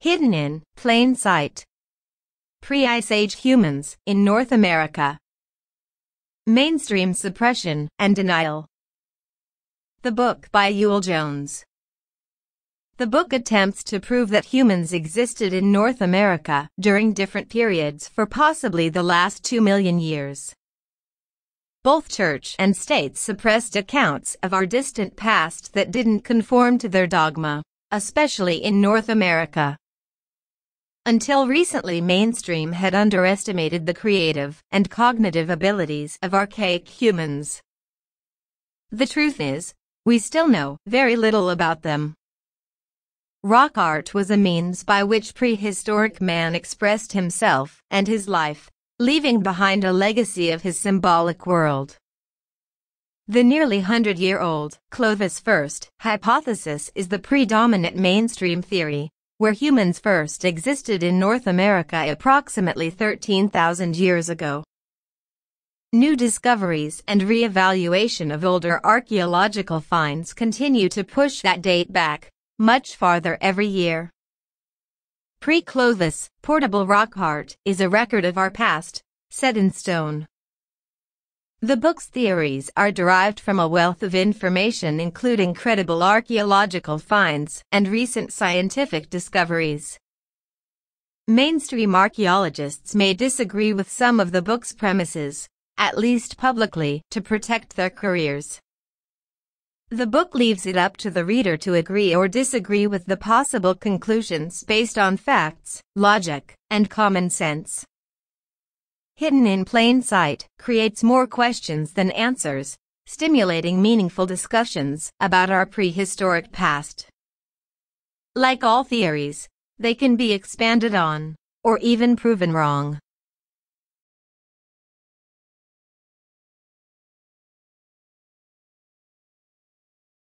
hidden in plain sight. Pre-Ice Age humans in North America. Mainstream suppression and denial. The book by Ewell Jones. The book attempts to prove that humans existed in North America during different periods for possibly the last two million years. Both church and state suppressed accounts of our distant past that didn't conform to their dogma, especially in North America. Until recently mainstream had underestimated the creative and cognitive abilities of archaic humans. The truth is, we still know very little about them. Rock art was a means by which prehistoric man expressed himself and his life, leaving behind a legacy of his symbolic world. The nearly hundred-year-old Clovis first hypothesis is the predominant mainstream theory where humans first existed in North America approximately 13,000 years ago. New discoveries and re-evaluation of older archaeological finds continue to push that date back, much farther every year. Pre-Clovis, portable rock art, is a record of our past, set in stone. The book's theories are derived from a wealth of information including credible archaeological finds and recent scientific discoveries. Mainstream archaeologists may disagree with some of the book's premises, at least publicly, to protect their careers. The book leaves it up to the reader to agree or disagree with the possible conclusions based on facts, logic, and common sense hidden in plain sight, creates more questions than answers, stimulating meaningful discussions about our prehistoric past. Like all theories, they can be expanded on, or even proven wrong.